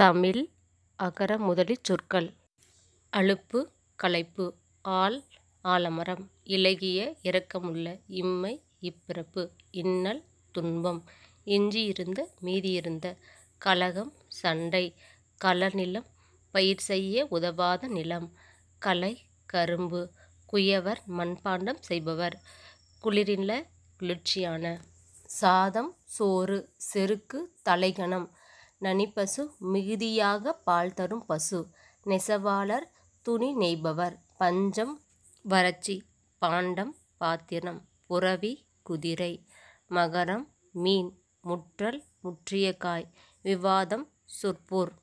தமிழ் அகர முதலி சொற்கள் அழுப்பு களைப்பு ஆல் ஆலமரம் இலகிய இரக்கமுள்ள இம்மை இப்பிறப்பு இன்னல் துன்பம் எஞ்சியிருந்த மீதியிருந்த கலகம் சண்டை களநிலம் பயிர் செய்ய உதவாத நிலம் களை கரும்பு குயவர் மண்பாண்டம் செய்பவர் குளிரில குளிர்ச்சியான சாதம் சோறு செருக்கு தலைகணம் நனிப்பசு மிகுதியாக பால் தரும் பசு நெசவாளர் துணி நெய்பவர் பஞ்சம் வறட்சி பாண்டம் பாத்திரம் புறவி குதிரை மகரம் மீன் முற்றல் முற்றிய காய் விவாதம் சொற்பூர்